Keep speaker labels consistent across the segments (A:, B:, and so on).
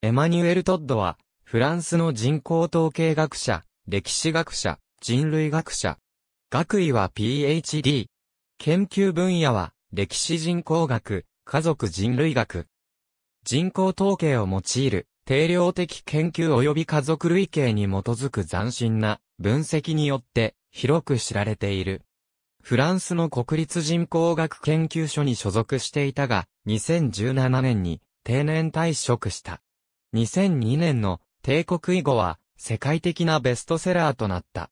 A: エマニュエル・トッドは、フランスの人口統計学者、歴史学者、人類学者。学位は PhD。研究分野は、歴史人口学、家族人類学。人口統計を用いる、定量的研究及び家族類型に基づく斬新な分析によって、広く知られている。フランスの国立人口学研究所に所属していたが、2017年に定年退職した。2002年の帝国以後は世界的なベストセラーとなった。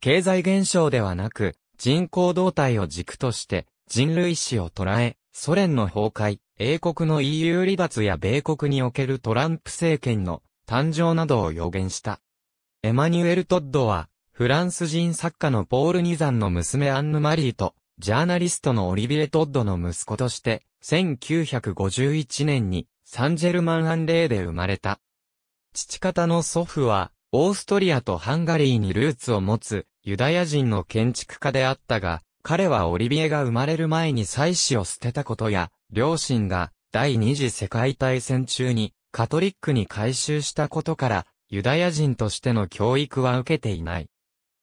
A: 経済現象ではなく、人口動態を軸として人類史を捉え、ソ連の崩壊、英国の EU 離脱や米国におけるトランプ政権の誕生などを予言した。エマニュエル・トッドは、フランス人作家のポール・ニザンの娘アンヌ・マリーと、ジャーナリストのオリビエ・トッドの息子として、1951年にサンジェルマンアンレーで生まれた。父方の祖父は、オーストリアとハンガリーにルーツを持つ、ユダヤ人の建築家であったが、彼はオリビエが生まれる前に妻子を捨てたことや、両親が第二次世界大戦中にカトリックに改宗したことから、ユダヤ人としての教育は受けていない。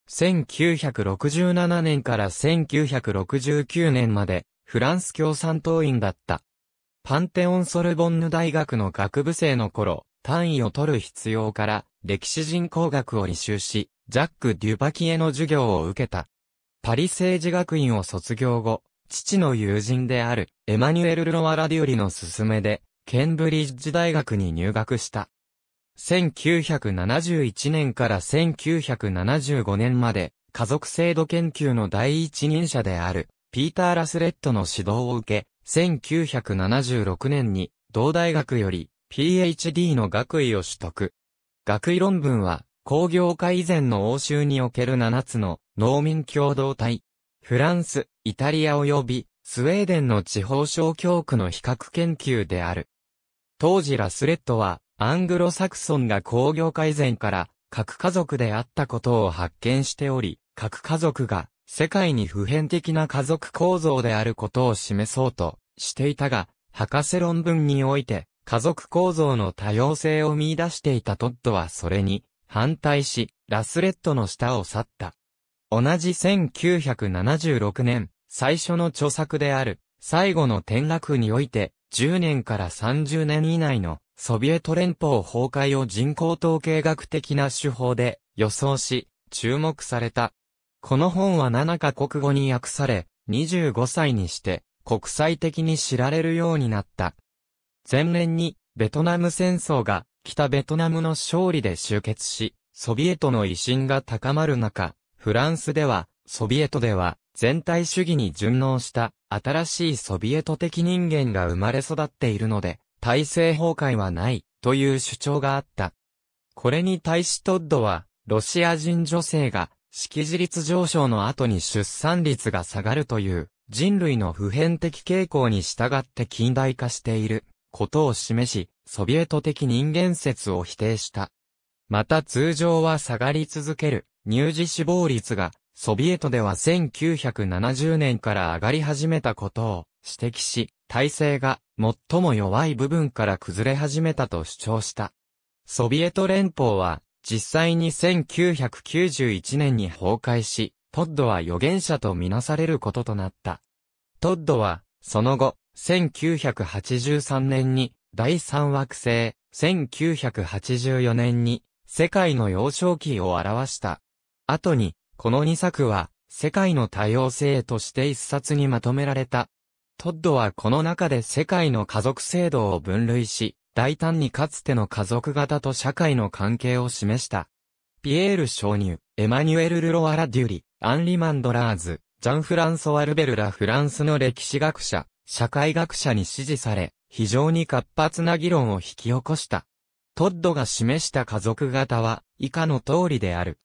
A: 1967年から1969年までフランス共産党員だった。パンテオン・ソルボンヌ大学の学部生の頃、単位を取る必要から、歴史人工学を履修し、ジャック・デュパキエの授業を受けた。パリ政治学院を卒業後、父の友人である、エマニュエル・ロワラデュリの勧めで、ケンブリッジ大学に入学した。1971年から1975年まで、家族制度研究の第一人者である、ピーター・ラスレットの指導を受け、1976年に同大学より PhD の学位を取得。学位論文は工業化以前の欧州における7つの農民共同体。フランス、イタリア及びスウェーデンの地方小教区の比較研究である。当時ラスレッドはアングロサクソンが工業化以前から核家族であったことを発見しており、核家族が世界に普遍的な家族構造であることを示そうとしていたが、博士論文において家族構造の多様性を見出していたトッドはそれに反対し、ラスレットの下を去った。同じ1976年、最初の著作である、最後の転落において、10年から30年以内のソビエト連邦崩壊を人工統計学的な手法で予想し、注目された。この本は7カ国語に訳され、25歳にして国際的に知られるようになった。前年にベトナム戦争が北ベトナムの勝利で終結し、ソビエトの威信が高まる中、フランスでは、ソビエトでは全体主義に順応した新しいソビエト的人間が生まれ育っているので、体制崩壊はないという主張があった。これに対しトッドは、ロシア人女性が識字率上昇の後に出産率が下がるという人類の普遍的傾向に従って近代化していることを示し、ソビエト的人間説を否定した。また通常は下がり続ける乳児死亡率がソビエトでは1970年から上がり始めたことを指摘し、体制が最も弱い部分から崩れ始めたと主張した。ソビエト連邦は実際に1991年に崩壊し、トッドは預言者とみなされることとなった。トッドは、その後、1983年に第3惑星、1984年に世界の幼少期を表した。後に、この2作は、世界の多様性として一冊にまとめられた。トッドはこの中で世界の家族制度を分類し、大胆にかつての家族型と社会の関係を示した。ピエール・鍾乳、エマニュエル・ルロワラ・デュリ、アンリ・マンドラーズ、ジャン・フランソワ・ルベルらフランスの歴史学者、社会学者に支持され、非常に活発な議論を引き起こした。トッドが示した家族型は、以下の通りである。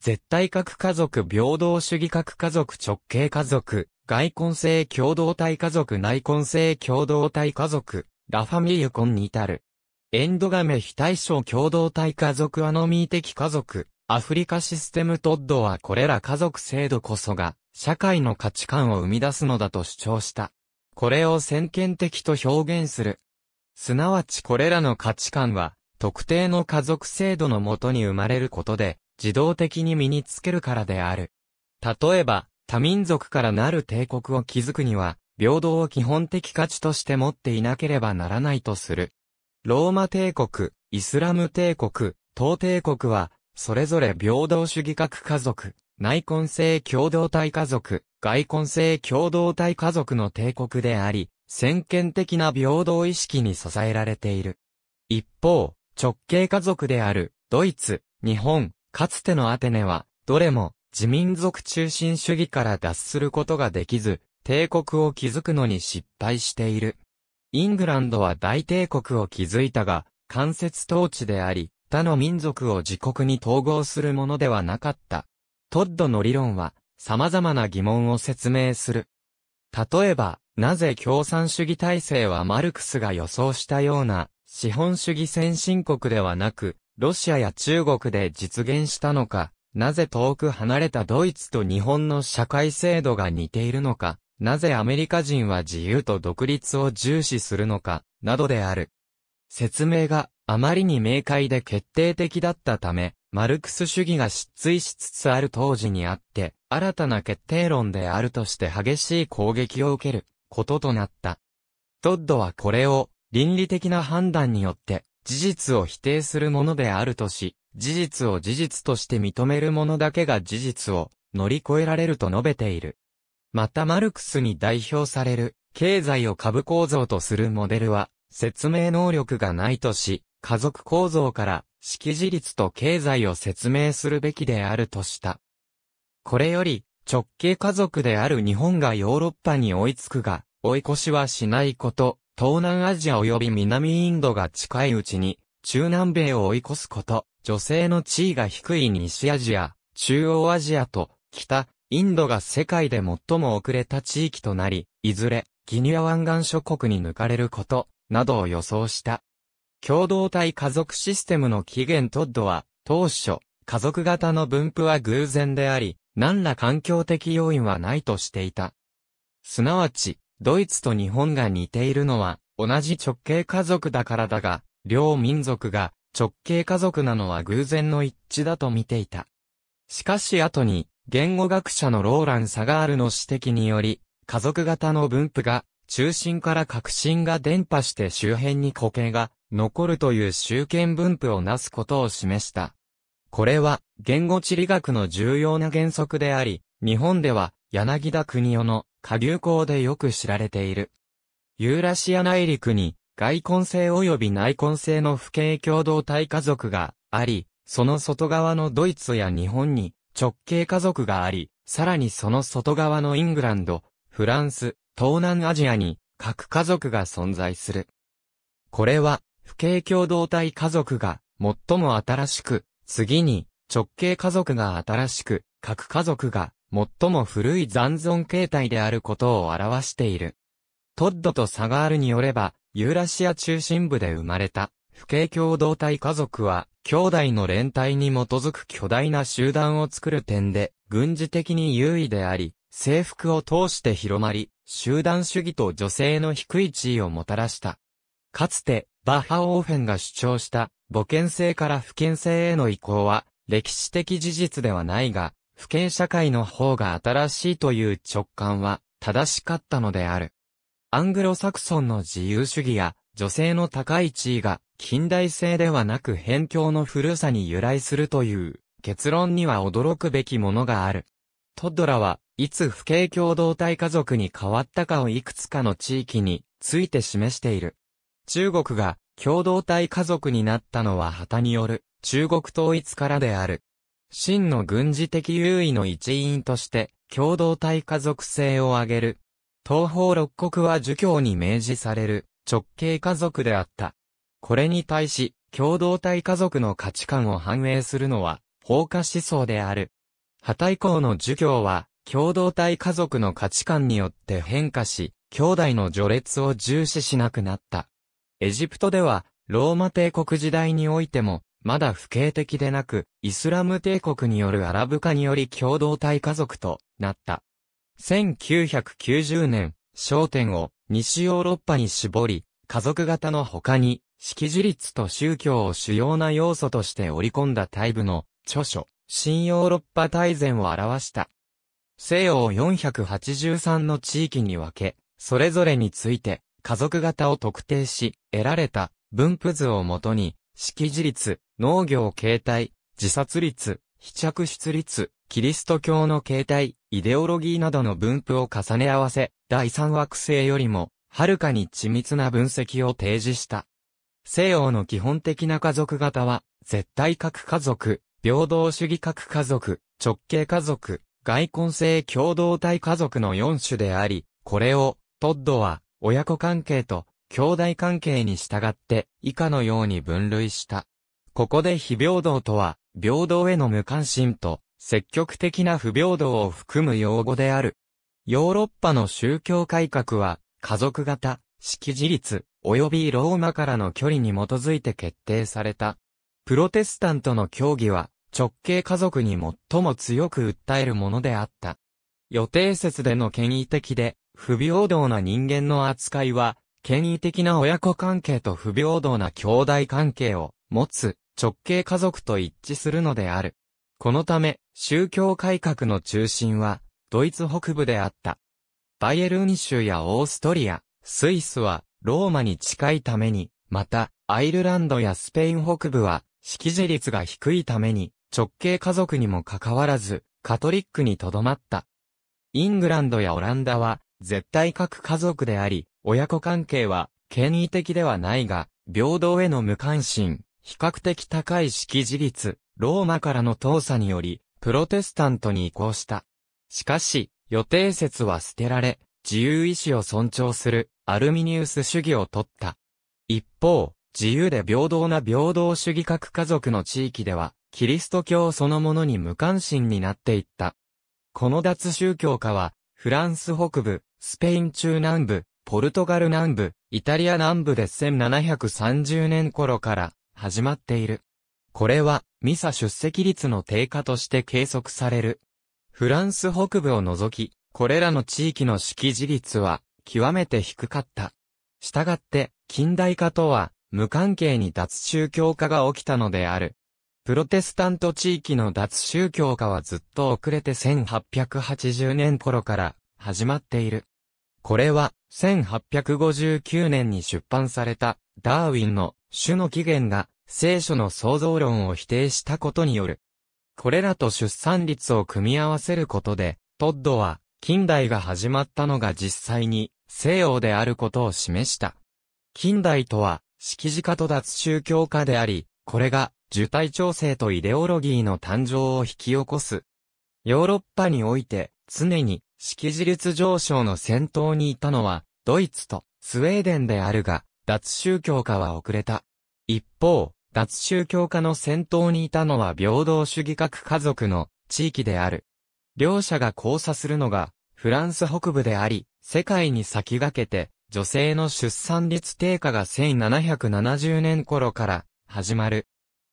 A: 絶対核家族平等主義核家族直系家族、外婚性共同体家族内婚性共同体家族、ラファミリユコンに至る。エンドガメ非対称共同体家族アノミー的家族、アフリカシステムトッドはこれら家族制度こそが、社会の価値観を生み出すのだと主張した。これを先見的と表現する。すなわちこれらの価値観は、特定の家族制度のもとに生まれることで、自動的に身につけるからである。例えば、多民族からなる帝国を築くには、平等を基本的価値として持っていなければならないとする。ローマ帝国、イスラム帝国、東帝国は、それぞれ平等主義核家族、内婚性共同体家族、外婚性共同体家族の帝国であり、先見的な平等意識に支えられている。一方、直系家族である、ドイツ、日本、かつてのアテネは、どれも、自民族中心主義から脱することができず、帝国を築くのに失敗している。イングランドは大帝国を築いたが、間接統治であり、他の民族を自国に統合するものではなかった。トッドの理論は、様々な疑問を説明する。例えば、なぜ共産主義体制はマルクスが予想したような、資本主義先進国ではなく、ロシアや中国で実現したのか、なぜ遠く離れたドイツと日本の社会制度が似ているのか、なぜアメリカ人は自由と独立を重視するのか、などである。説明があまりに明快で決定的だったため、マルクス主義が失墜しつつある当時にあって、新たな決定論であるとして激しい攻撃を受けることとなった。トッドはこれを倫理的な判断によって事実を否定するものであるとし、事実を事実として認めるものだけが事実を乗り越えられると述べている。またマルクスに代表される、経済を株構造とするモデルは、説明能力がないとし、家族構造から、識字率と経済を説明するべきであるとした。これより、直系家族である日本がヨーロッパに追いつくが、追い越しはしないこと、東南アジア及び南インドが近いうちに、中南米を追い越すこと、女性の地位が低い西アジア、中央アジアと、北、インドが世界で最も遅れた地域となり、いずれ、ギニア湾岸諸国に抜かれること、などを予想した。共同体家族システムの起源トッドは、当初、家族型の分布は偶然であり、何ら環境的要因はないとしていた。すなわち、ドイツと日本が似ているのは、同じ直系家族だからだが、両民族が直系家族なのは偶然の一致だと見ていた。しかし後に、言語学者のローラン・サガールの指摘により、家族型の分布が、中心から核心が伝播して周辺に固形が残るという集権分布をなすことを示した。これは、言語地理学の重要な原則であり、日本では、柳田国夫の下流校でよく知られている。ユーラシア内陸に、外根性及び内根性の不景共同体家族があり、その外側のドイツや日本に直系家族があり、さらにその外側のイングランド、フランス、東南アジアに各家族が存在する。これは、不景共同体家族が最も新しく、次に直系家族が新しく、各家族が最も古い残存形態であることを表している。トッドとサガールによれば、ユーラシア中心部で生まれた不景共同体家族は、兄弟の連帯に基づく巨大な集団を作る点で、軍事的に優位であり、制服を通して広まり、集団主義と女性の低い地位をもたらした。かつて、バッハ・オーフェンが主張した、母権制から不権制への移行は、歴史的事実ではないが、不権社会の方が新しいという直感は、正しかったのである。アングロサクソンの自由主義や、女性の高い地位が、近代性ではなく辺境の古さに由来するという結論には驚くべきものがある。トッドラは、いつ不景共同体家族に変わったかをいくつかの地域について示している。中国が共同体家族になったのは旗による中国統一からである。真の軍事的優位の一員として共同体家族性を挙げる。東方六国は儒教に明示される直系家族であった。これに対し、共同体家族の価値観を反映するのは、放火思想である。破体校の儒教は、共同体家族の価値観によって変化し、兄弟の序列を重視しなくなった。エジプトでは、ローマ帝国時代においても、まだ不景的でなく、イスラム帝国によるアラブ化により共同体家族となった。1990年、焦点を西ヨーロッパに絞り、家族型の他に、識字率と宗教を主要な要素として織り込んだタイ部の著書、新ヨーロッパ大全を表した。西欧483の地域に分け、それぞれについて家族型を特定し、得られた分布図をもとに、識字率、農業形態、自殺率、非着出率、キリスト教の形態、イデオロギーなどの分布を重ね合わせ、第三惑星よりも、はるかに緻密な分析を提示した。西洋の基本的な家族型は、絶対核家族、平等主義核家族、直系家族、外婚性共同体家族の4種であり、これを、トッドは、親子関係と、兄弟関係に従って、以下のように分類した。ここで非平等とは、平等への無関心と、積極的な不平等を含む用語である。ヨーロッパの宗教改革は、家族型、識字率、及びローマからの距離に基づいて決定された。プロテスタントの教義は、直系家族に最も強く訴えるものであった。予定説での権威的で、不平等な人間の扱いは、権威的な親子関係と不平等な兄弟関係を持つ直系家族と一致するのである。このため、宗教改革の中心は、ドイツ北部であった。バイエルン州やオーストリア、スイスは、ローマに近いために、また、アイルランドやスペイン北部は、識字率が低いために、直系家族にもかかわらず、カトリックにとどまった。イングランドやオランダは、絶対各家族であり、親子関係は、権威的ではないが、平等への無関心、比較的高い識字率、ローマからの倒査により、プロテスタントに移行した。しかし、予定説は捨てられ、自由意志を尊重するアルミニウス主義を取った。一方、自由で平等な平等主義核家族の地域では、キリスト教そのものに無関心になっていった。この脱宗教化は、フランス北部、スペイン中南部、ポルトガル南部、イタリア南部で1730年頃から始まっている。これは、ミサ出席率の低下として計測される。フランス北部を除き、これらの地域の識字率は極めて低かった。したがって近代化とは無関係に脱宗教化が起きたのである。プロテスタント地域の脱宗教化はずっと遅れて1880年頃から始まっている。これは1859年に出版されたダーウィンの種の起源が聖書の創造論を否定したことによる。これらと出産率を組み合わせることで、トッドは近代が始まったのが実際に西洋であることを示した。近代とは、識字化と脱宗教化であり、これが、受体調整とイデオロギーの誕生を引き起こす。ヨーロッパにおいて、常に、識字率上昇の先頭にいたのは、ドイツとスウェーデンであるが、脱宗教化は遅れた。一方、脱宗教化の先頭にいたのは平等主義核家族の地域である。両者が交差するのが、フランス北部であり、世界に先駆けて、女性の出産率低下が1770年頃から始まる。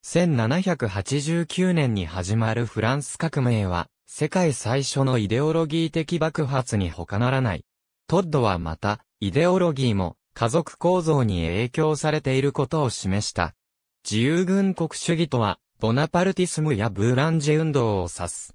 A: 1789年に始まるフランス革命は、世界最初のイデオロギー的爆発に他ならない。トッドはまた、イデオロギーも家族構造に影響されていることを示した。自由軍国主義とは、ボナパルティスムやブーランジェ運動を指す。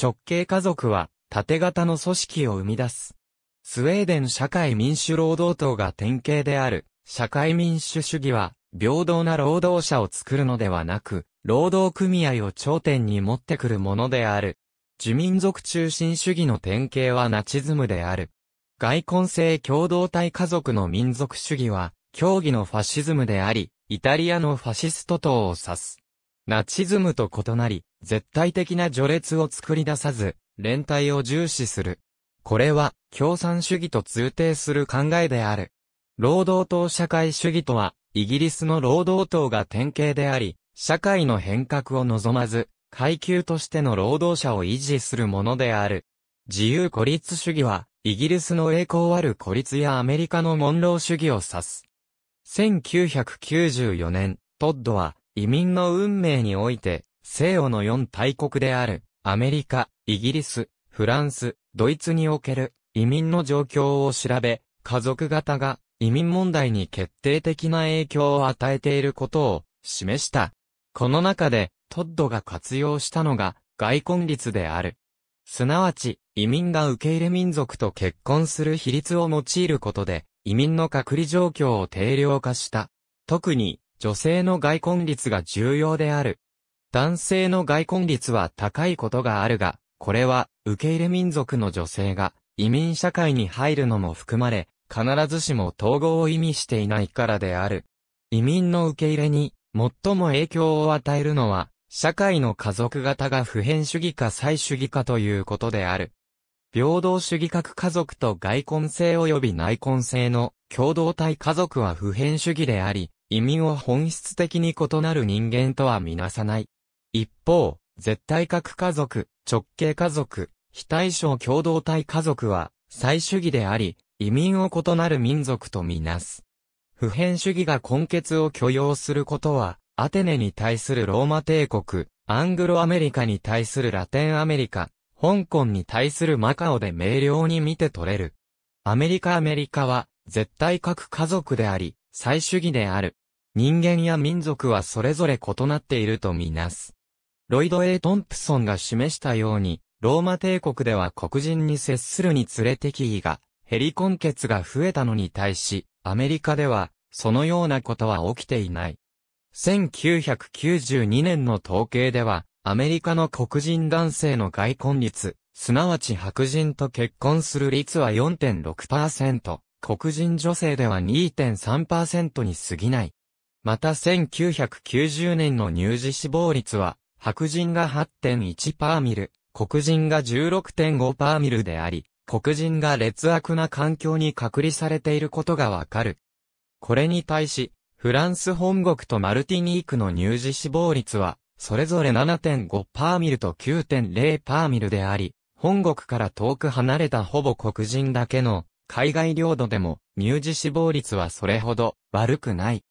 A: 直系家族は縦型の組織を生み出す。スウェーデン社会民主労働党が典型である社会民主主義は平等な労働者を作るのではなく、労働組合を頂点に持ってくるものである。自民族中心主義の典型はナチズムである。外根性共同体家族の民族主義は、競技のファシズムであり、イタリアのファシスト党を指す。ナチズムと異なり、絶対的な序列を作り出さず、連帯を重視する。これは、共産主義と通底する考えである。労働党社会主義とは、イギリスの労働党が典型であり、社会の変革を望まず、階級としての労働者を維持するものである。自由孤立主義は、イギリスの栄光ある孤立やアメリカのモンロー主義を指す。1994年、トッドは、移民の運命において、西欧の4大国である、アメリカ、イギリス、フランス、ドイツにおける移民の状況を調べ、家族型が移民問題に決定的な影響を与えていることを示した。この中で、トッドが活用したのが、外婚率である。すなわち、移民が受け入れ民族と結婚する比率を用いることで、移民の隔離状況を定量化した。特に、女性の外婚率が重要である。男性の外婚率は高いことがあるが、これは受け入れ民族の女性が移民社会に入るのも含まれ、必ずしも統合を意味していないからである。移民の受け入れに最も影響を与えるのは、社会の家族型が普遍主義か再主義かということである。平等主義格家族と外婚性及び内婚性の共同体家族は普遍主義であり、移民を本質的に異なる人間とはみなさない。一方、絶対核家族、直系家族、非対称共同体家族は、最主義であり、移民を異なる民族とみなす。普遍主義が根結を許容することは、アテネに対するローマ帝国、アングロアメリカに対するラテンアメリカ、香港に対するマカオで明瞭に見て取れる。アメリカアメリカは、絶対核家族であり、最主義である。人間や民族はそれぞれ異なっているとみなす。ロイド・ A・ トンプソンが示したように、ローマ帝国では黒人に接するにつれ危機が、ヘリ根血が増えたのに対し、アメリカでは、そのようなことは起きていない。1992年の統計では、アメリカの黒人男性の外婚率、すなわち白人と結婚する率は4.6%、黒人女性では2.3%に過ぎない。また1990年の乳児死亡率は、白人が8.1パーミル、黒人が16.5パーミルであり、黒人が劣悪な環境に隔離されていることがわかる。これに対し、フランス本国とマルティニークの乳児死亡率は、それぞれ7.5パーミルと9.0パーミルであり、本国から遠く離れたほぼ黒人だけの海外領土でも乳児死亡率はそれほど悪くない。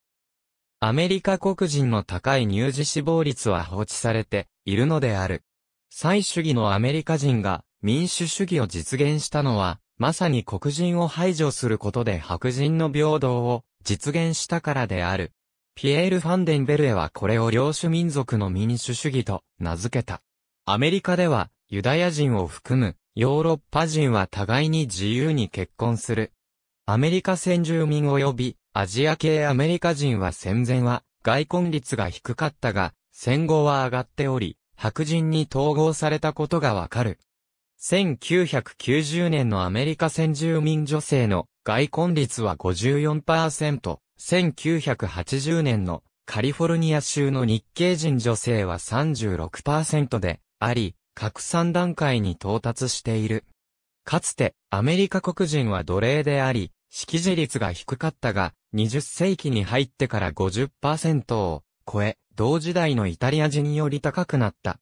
A: アメリカ黒人の高い乳児死亡率は放置されているのである。最主義のアメリカ人が民主主義を実現したのは、まさに黒人を排除することで白人の平等を実現したからである。ピエール・ファンデンベルエはこれを領主民族の民主主義と名付けた。アメリカではユダヤ人を含むヨーロッパ人は互いに自由に結婚する。アメリカ先住民及びアジア系アメリカ人は戦前は外婚率が低かったが、戦後は上がっており、白人に統合されたことがわかる。1990年のアメリカ先住民女性の外婚率は54%、1980年のカリフォルニア州の日系人女性は36%であり、拡散段階に到達している。かつて、アメリカ黒人は奴隷であり、識字率が低かったが、20世紀に入ってから50%を超え、同時代のイタリア人より高くなった。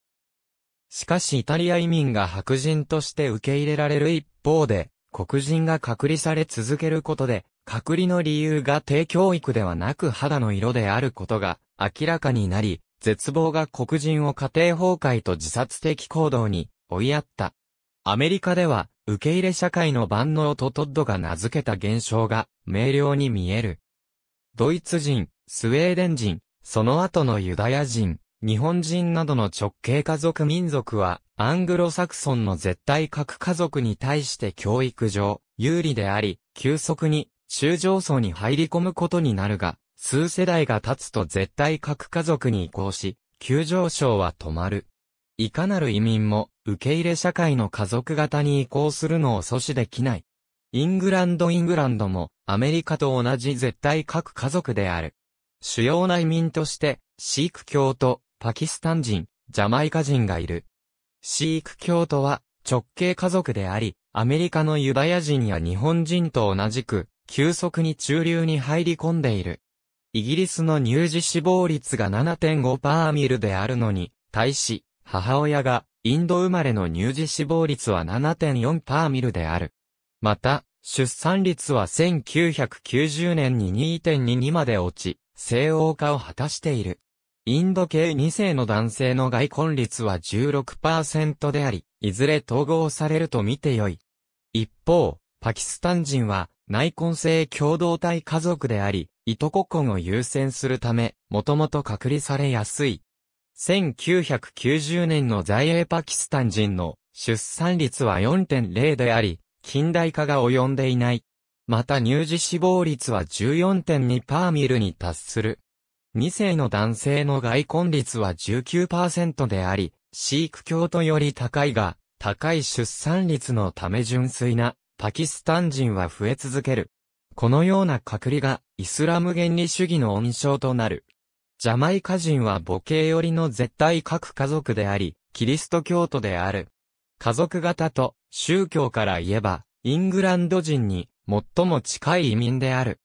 A: しかしイタリア移民が白人として受け入れられる一方で、黒人が隔離され続けることで、隔離の理由が低教育ではなく肌の色であることが明らかになり、絶望が黒人を家庭崩壊と自殺的行動に追いやった。アメリカでは、受け入れ社会の万能とトッドが名付けた現象が明瞭に見える。ドイツ人、スウェーデン人、その後のユダヤ人、日本人などの直系家族民族は、アングロサクソンの絶対核家族に対して教育上、有利であり、急速に、中上層に入り込むことになるが、数世代が経つと絶対核家族に移行し、急上昇は止まる。いかなる移民も、受け入れ社会の家族型に移行するのを阻止できない。イングランドイングランドも、アメリカと同じ絶対核家族である。主要な移民として、シーク教徒、パキスタン人、ジャマイカ人がいる。シーク教徒は、直系家族であり、アメリカのユダヤ人や日本人と同じく、急速に中流に入り込んでいる。イギリスの乳児死亡率が7.5パーミルであるのに、対し、母親がインド生まれの乳児死亡率は7.4パーミルである。また、出産率は1990年に2.22まで落ち、西欧化を果たしている。インド系2世の男性の外婚率は16%であり、いずれ統合されると見てよい。一方、パキスタン人は内婚性共同体家族であり、いとこ婚を優先するため、もともと隔離されやすい。1990年の在英パキスタン人の出産率は4.0であり、近代化が及んでいない。また乳児死亡率は14.2パーミルに達する。2世の男性の外婚率は19%であり、シーク教徒より高いが、高い出産率のため純粋なパキスタン人は増え続ける。このような隔離がイスラム原理主義の温床となる。ジャマイカ人は母系寄りの絶対各家族であり、キリスト教徒である。家族型と宗教から言えば、イングランド人に最も近い移民である。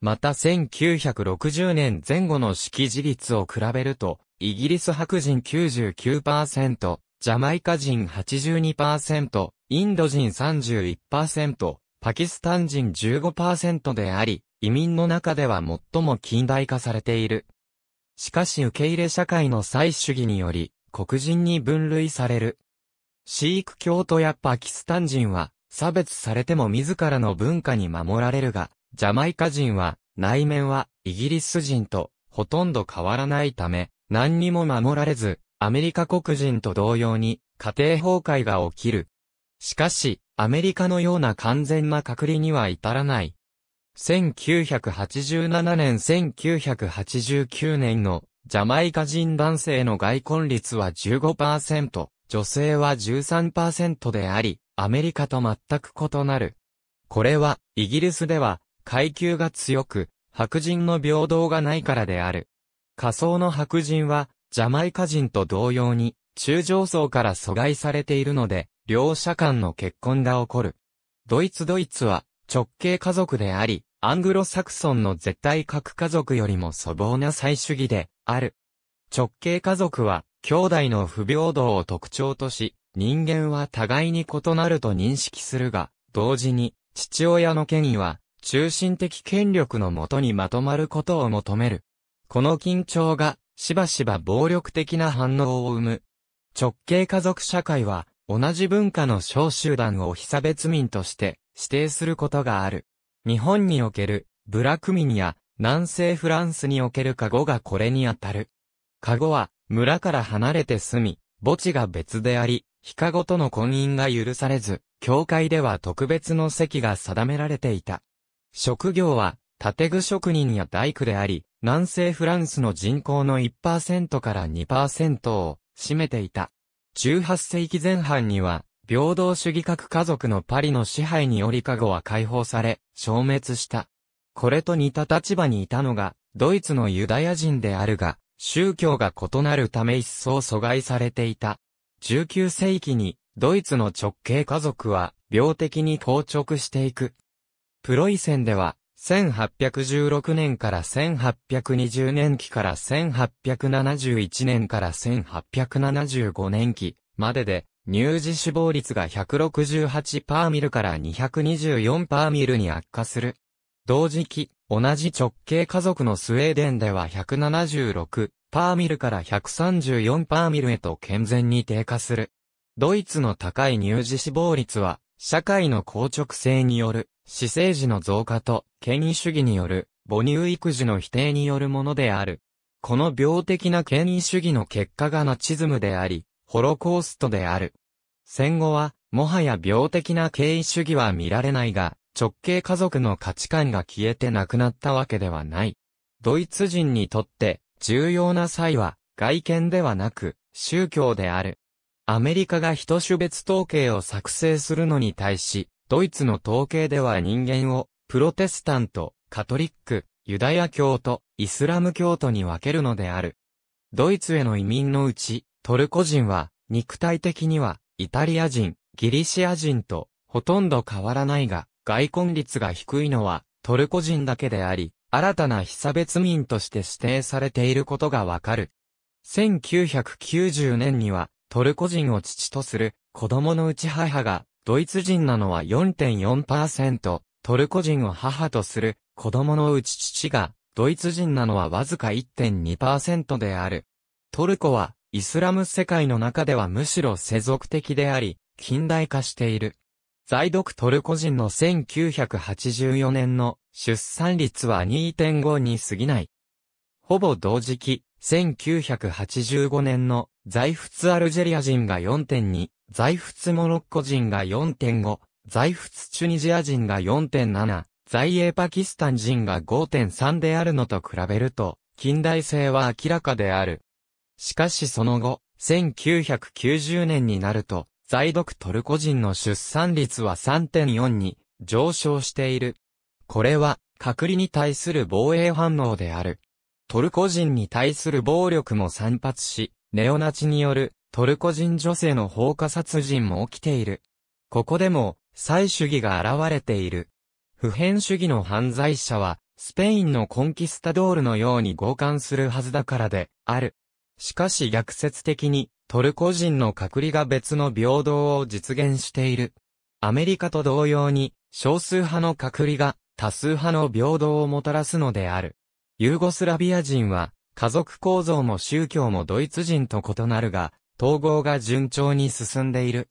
A: また1960年前後の識字率を比べると、イギリス白人99%、ジャマイカ人82%、インド人31%、パキスタン人15%であり、移民の中では最も近代化されている。しかし受け入れ社会の再主義により、黒人に分類される。シーク教徒やパキスタン人は、差別されても自らの文化に守られるが、ジャマイカ人は、内面は、イギリス人と、ほとんど変わらないため、何にも守られず、アメリカ黒人と同様に、家庭崩壊が起きる。しかし、アメリカのような完全な隔離には至らない。1987年1989年のジャマイカ人男性の外婚率は15%、女性は13%であり、アメリカと全く異なる。これは、イギリスでは、階級が強く、白人の平等がないからである。仮想の白人は、ジャマイカ人と同様に、中上層から阻害されているので、両者間の結婚が起こる。ドイツドイツは直系家族であり、アングロサクソンの絶対核家族よりも粗暴な再主義である。直系家族は兄弟の不平等を特徴とし、人間は互いに異なると認識するが、同時に父親の権威は中心的権力のもとにまとまることを求める。この緊張がしばしば暴力的な反応を生む。直系家族社会は同じ文化の小集団を被差別民として指定することがある。日本におけるブラック民や南西フランスにおけるカゴがこれにあたる。カゴは村から離れて住み、墓地が別であり、非カゴとの婚姻が許されず、教会では特別の席が定められていた。職業は、建具職人や大工であり、南西フランスの人口の1%から2%を占めていた。18世紀前半には、平等主義核家族のパリの支配によりカゴは解放され、消滅した。これと似た立場にいたのが、ドイツのユダヤ人であるが、宗教が異なるため一層阻害されていた。19世紀に、ドイツの直系家族は、病的に硬直していく。プロイセンでは、1816年から1820年期から1871年から1875年期までで、乳児死亡率が168パーミルから224パーミルに悪化する。同時期、同じ直系家族のスウェーデンでは176パーミルから134パーミルへと健全に低下する。ドイツの高い乳児死亡率は、社会の硬直性による私生児の増加と権威主義による母乳育児の否定によるものである。この病的な権威主義の結果がナチズムであり、ホロコーストである。戦後は、もはや病的な権威主義は見られないが、直系家族の価値観が消えてなくなったわけではない。ドイツ人にとって重要な際は外見ではなく宗教である。アメリカが人種別統計を作成するのに対し、ドイツの統計では人間を、プロテスタント、カトリック、ユダヤ教とイスラム教徒に分けるのである。ドイツへの移民のうち、トルコ人は、肉体的には、イタリア人、ギリシア人と、ほとんど変わらないが、外婚率が低いのは、トルコ人だけであり、新たな被差別民として指定されていることがわかる。1990年には、トルコ人を父とする、子供のうち母が、ドイツ人なのは4.4%、トルコ人を母とする子供のうち父が、ドイツ人なのはわずか1.2%である。トルコは、イスラム世界の中ではむしろ世俗的であり、近代化している。在読トルコ人の1984年の出産率は2.5に過ぎない。ほぼ同時期、1985年の在仏アルジェリア人が4.2、在仏モロッコ人が4.5、在仏チュニジア人が4.7、在英パキスタン人が5.3であるのと比べると、近代性は明らかである。しかしその後、1990年になると、在独トルコ人の出産率は3.4に上昇している。これは、隔離に対する防衛反応である。トルコ人に対する暴力も散発し、ネオナチによるトルコ人女性の放火殺人も起きている。ここでも、再主義が現れている。普遍主義の犯罪者は、スペインのコンキスタドールのように強姦するはずだからで、ある。しかし逆説的に、トルコ人の隔離が別の平等を実現している。アメリカと同様に、少数派の隔離が、多数派の平等をもたらすのである。ユーゴスラビア人は、家族構造も宗教もドイツ人と異なるが、統合が順調に進んでいる。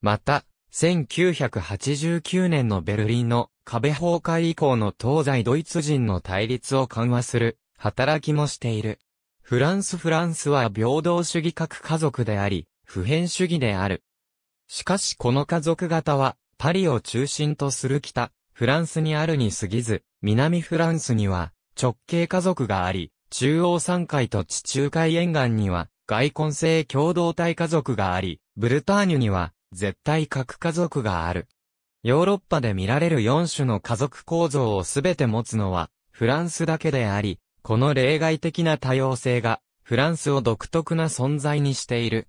A: また、1989年のベルリンの壁崩壊以降の東西ドイツ人の対立を緩和する働きもしている。フランスフランスは平等主義核家族であり、普遍主義である。しかしこの家族型は、パリを中心とする北、フランスにあるに過ぎず、南フランスには、直系家族があり、中央山海と地中海沿岸には、外根性共同体家族があり、ブルターニュには、絶対核家族がある。ヨーロッパで見られる4種の家族構造をすべて持つのは、フランスだけであり、この例外的な多様性が、フランスを独特な存在にしている。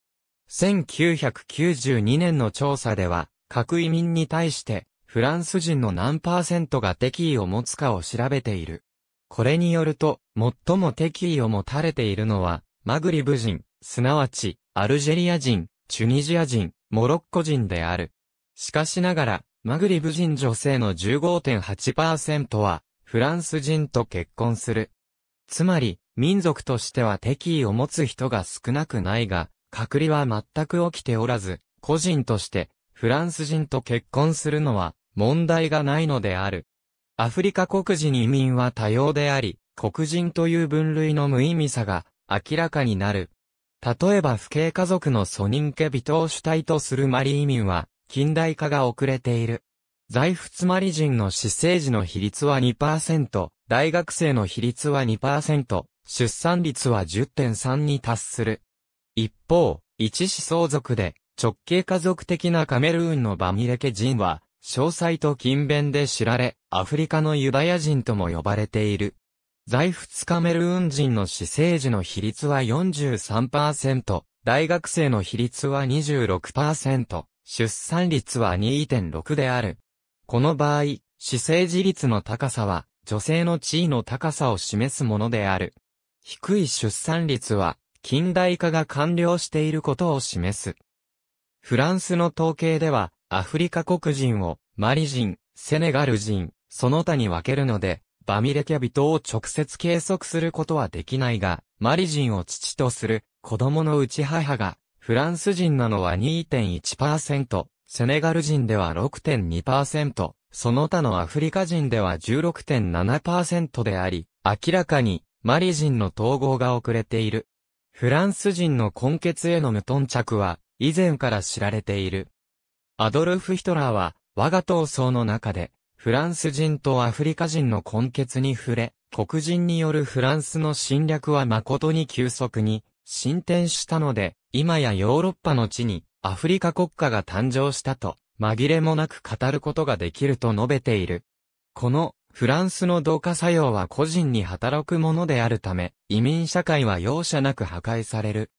A: 1992年の調査では、核移民に対して、フランス人の何パーセントが敵意を持つかを調べている。これによると、最も敵意を持たれているのは、マグリブ人、すなわち、アルジェリア人、チュニジア人、モロッコ人である。しかしながら、マグリブ人女性の15.8%は、フランス人と結婚する。つまり、民族としては敵意を持つ人が少なくないが、隔離は全く起きておらず、個人として、フランス人と結婚するのは、問題がないのである。アフリカ国時に移民は多様であり、黒人という分類の無意味さが明らかになる。例えば不敬家族のソニンケ・ビト主体とするマリ移民は、近代化が遅れている。在仏マリ人の死生児の比率は2%、大学生の比率は2%、出産率は10.3に達する。一方、一子相続で、直系家族的なカメルーンのバミレケ人は、詳細と勤勉で知られ、アフリカのユダヤ人とも呼ばれている。在仏カメルーン人の死生児の比率は43%、大学生の比率は26%、出産率は2.6である。この場合、死生児率の高さは、女性の地位の高さを示すものである。低い出産率は、近代化が完了していることを示す。フランスの統計では、アフリカ黒人をマリ人、セネガル人、その他に分けるので、バミレキャ人を直接計測することはできないが、マリ人を父とする子供のうち母がフランス人なのは2.1%、セネガル人では6.2%、その他のアフリカ人では16.7%であり、明らかにマリ人の統合が遅れている。フランス人の根血への無頓着は以前から知られている。アドルフ・ヒトラーは、我が闘争の中で、フランス人とアフリカ人の根血に触れ、黒人によるフランスの侵略は誠に急速に進展したので、今やヨーロッパの地にアフリカ国家が誕生したと、紛れもなく語ることができると述べている。このフランスの同化作用は個人に働くものであるため、移民社会は容赦なく破壊される。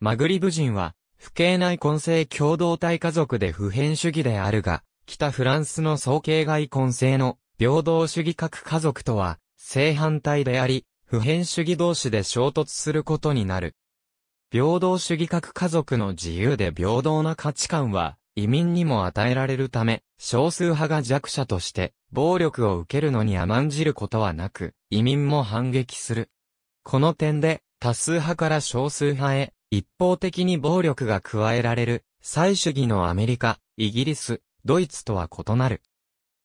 A: マグリブ人は不敬内混成共同体家族で普遍主義であるが、北フランスの総形外混成の平等主義核家族とは正反対であり、普遍主義同士で衝突することになる。平等主義核家族の自由で平等な価値観は移民にも与えられるため、少数派が弱者として暴力を受けるのに甘んじることはなく、移民も反撃する。この点で多数派から少数派へ一方的に暴力が加えられる、最主義のアメリカ、イギリス、ドイツとは異なる。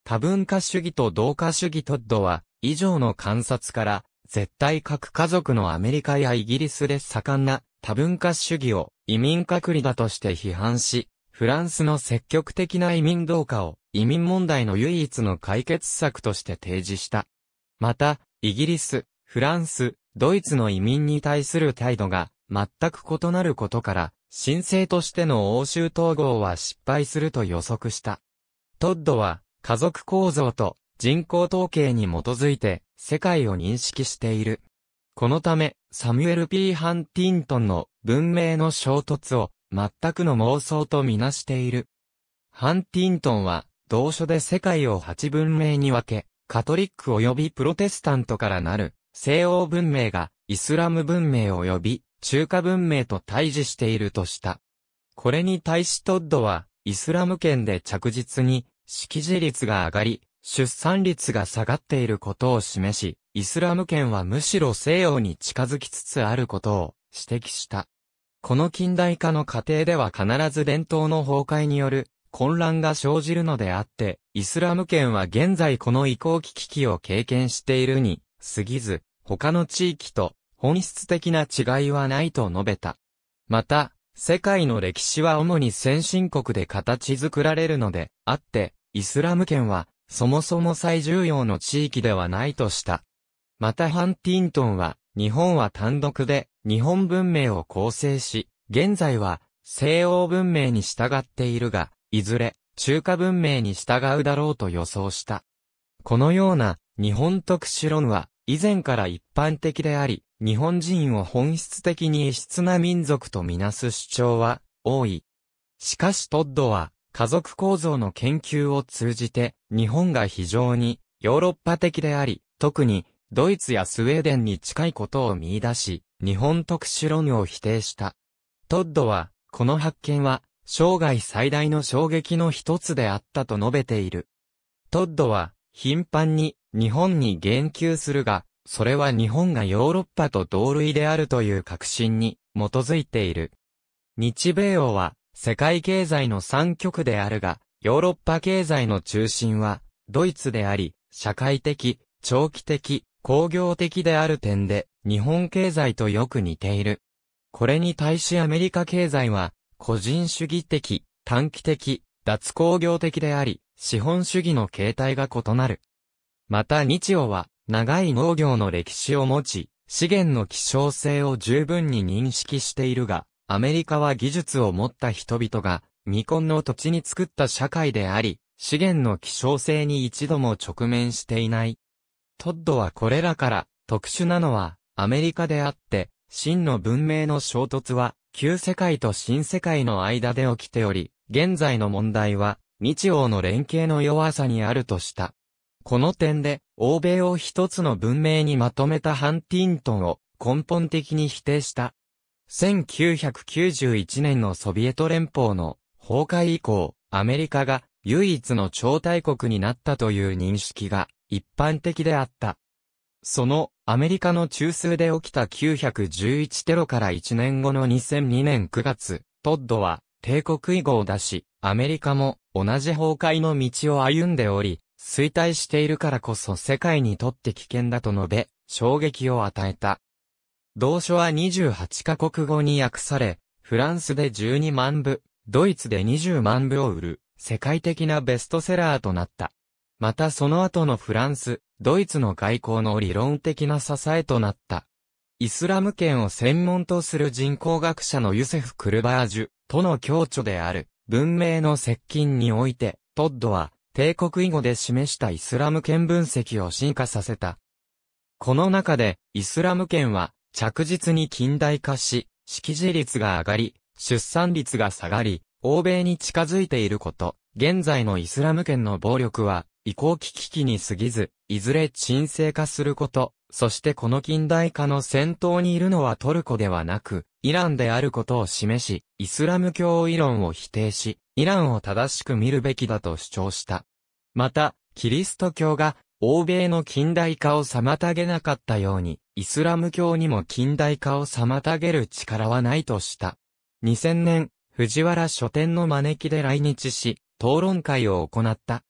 A: 多文化主義と同化主義トッドは、以上の観察から、絶対各家族のアメリカやイギリスで盛んな多文化主義を移民隔離だとして批判し、フランスの積極的な移民同化を移民問題の唯一の解決策として提示した。また、イギリス、フランス、ドイツの移民に対する態度が全く異なることから、新生としての欧州統合は失敗すると予測した。トッドは、家族構造と人口統計に基づいて、世界を認識している。このため、サミュエル・ P・ ハンティントンの文明の衝突を全くの妄想とみなしている。ハンティントンは、同書で世界を八文明に分け、カトリック及びプロテスタントからなる、西欧文明がイスラム文明及び中華文明と対峙しているとした。これに対しトッドは、イスラム圏で着実に、識字率が上がり、出産率が下がっていることを示し、イスラム圏はむしろ西洋に近づきつつあることを指摘した。この近代化の過程では必ず伝統の崩壊による混乱が生じるのであって、イスラム圏は現在この移行期危機を経験しているに過ぎず、他の地域と本質的な違いはないと述べた。また、世界の歴史は主に先進国で形作られるので、あって、イスラム圏は、そもそも最重要の地域ではないとした。またハンティントンは、日本は単独で、日本文明を構成し、現在は、西欧文明に従っているが、いずれ、中華文明に従うだろうと予想した。このような、日本特殊論は、以前から一般的であり、日本人を本質的に異質な民族とみなす主張は多い。しかしトッドは、家族構造の研究を通じて、日本が非常にヨーロッパ的であり、特にドイツやスウェーデンに近いことを見出し、日本特殊論を否定した。トッドは、この発見は、生涯最大の衝撃の一つであったと述べている。トッドは、頻繁に日本に言及するが、それは日本がヨーロッパと同類であるという確信に基づいている。日米欧は世界経済の三極であるが、ヨーロッパ経済の中心はドイツであり、社会的、長期的、工業的である点で日本経済とよく似ている。これに対しアメリカ経済は個人主義的、短期的、脱工業的であり、資本主義の形態が異なる。また日曜は、長い農業の歴史を持ち、資源の希少性を十分に認識しているが、アメリカは技術を持った人々が、未婚の土地に作った社会であり、資源の希少性に一度も直面していない。トッドはこれらから特殊なのはアメリカであって、真の文明の衝突は旧世界と新世界の間で起きており、現在の問題は日欧の連携の弱さにあるとした。この点で、欧米を一つの文明にまとめたハンティントンを根本的に否定した。1991年のソビエト連邦の崩壊以降、アメリカが唯一の超大国になったという認識が一般的であった。そのアメリカの中枢で起きた911テロから1年後の2002年9月、トッドは帝国以後を出し、アメリカも同じ崩壊の道を歩んでおり、衰退しているからこそ世界にとって危険だと述べ、衝撃を与えた。同書は28カ国語に訳され、フランスで12万部、ドイツで20万部を売る、世界的なベストセラーとなった。またその後のフランス、ドイツの外交の理論的な支えとなった。イスラム圏を専門とする人工学者のユセフ・クルバージュとの共著である、文明の接近において、トッドは、帝国以後で示したイスラム圏分析を進化させた。この中で、イスラム圏は着実に近代化し、識字率が上がり、出産率が下がり、欧米に近づいていること、現在のイスラム圏の暴力は、移行期危機に過ぎず、いずれ沈静化すること、そしてこの近代化の先頭にいるのはトルコではなく、イランであることを示し、イスラム教理論を否定し、イランを正しく見るべきだと主張した。また、キリスト教が欧米の近代化を妨げなかったように、イスラム教にも近代化を妨げる力はないとした。2000年、藤原書店の招きで来日し、討論会を行った。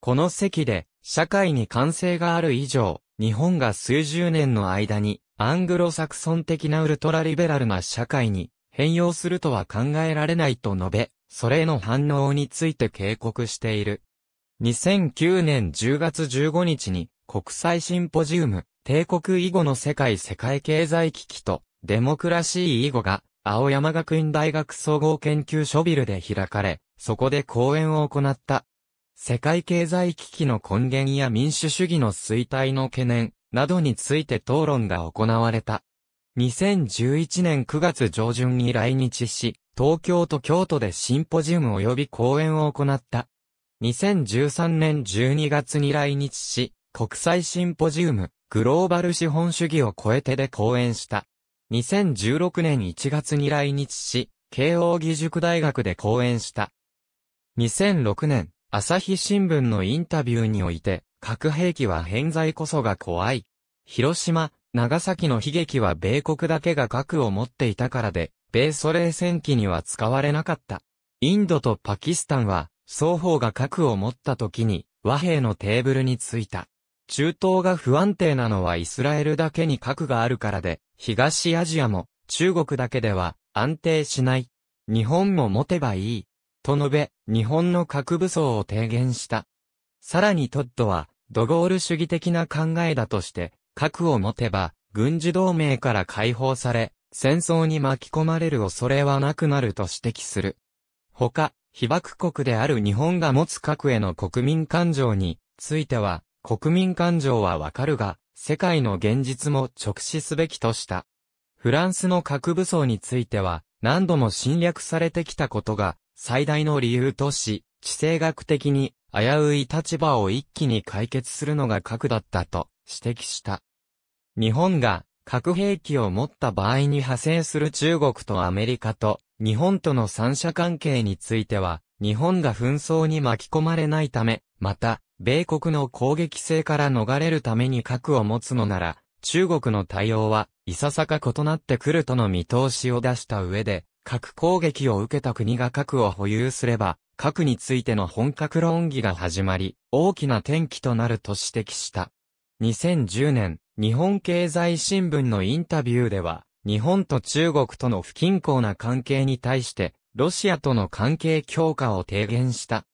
A: この席で、社会に完成がある以上、日本が数十年の間に、アングロサクソン的なウルトラリベラルな社会に変容するとは考えられないと述べ、それへの反応について警告している。2009年10月15日に国際シンポジウム、帝国囲碁の世界世界経済危機とデモクラシー囲碁が青山学院大学総合研究所ビルで開かれ、そこで講演を行った。世界経済危機の根源や民主主義の衰退の懸念などについて討論が行われた。2011年9月上旬に来日し、東京と京都でシンポジウム及び講演を行った。2013年12月に来日し、国際シンポジウム、グローバル資本主義を超えてで講演した。2016年1月に来日し、慶応義塾大学で講演した。2006年、朝日新聞のインタビューにおいて、核兵器は偏在こそが怖い。広島、長崎の悲劇は米国だけが核を持っていたからで、米ソ冷戦期には使われなかった。インドとパキスタンは双方が核を持った時に和平のテーブルについた。中東が不安定なのはイスラエルだけに核があるからで、東アジアも中国だけでは安定しない。日本も持てばいい。と述べ、日本の核武装を提言した。さらにトッドは、ドゴール主義的な考えだとして、核を持てば、軍事同盟から解放され、戦争に巻き込まれる恐れはなくなると指摘する。他、被爆国である日本が持つ核への国民感情については、国民感情はわかるが、世界の現実も直視すべきとした。フランスの核武装については、何度も侵略されてきたことが、最大の理由とし、地政学的に危うい立場を一気に解決するのが核だったと指摘した。日本が核兵器を持った場合に派生する中国とアメリカと日本との三者関係については、日本が紛争に巻き込まれないため、また、米国の攻撃性から逃れるために核を持つのなら、中国の対応はいささか異なってくるとの見通しを出した上で、核攻撃を受けた国が核を保有すれば、核についての本格論議が始まり、大きな転機となると指摘した。2010年、日本経済新聞のインタビューでは、日本と中国との不均衡な関係に対して、ロシアとの関係強化を提言した。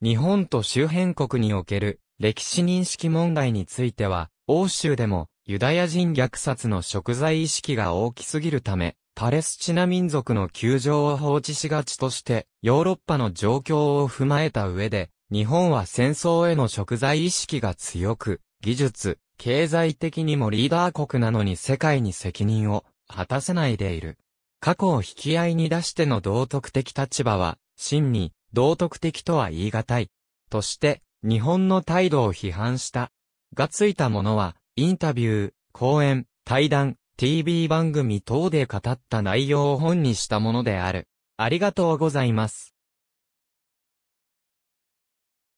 A: 日本と周辺国における歴史認識問題については、欧州でもユダヤ人虐殺の食材意識が大きすぎるため、パレスチナ民族の窮状を放置しがちとして、ヨーロッパの状況を踏まえた上で、日本は戦争への食材意識が強く、技術、経済的にもリーダー国なのに世界に責任を果たせないでいる。過去を引き合いに出しての道徳的立場は、真に道徳的とは言い難い。として、日本の態度を批判した。がついたものは、インタビュー、講演、対談、TV 番組等で語った内容を本にしたものである。ありがとうございます。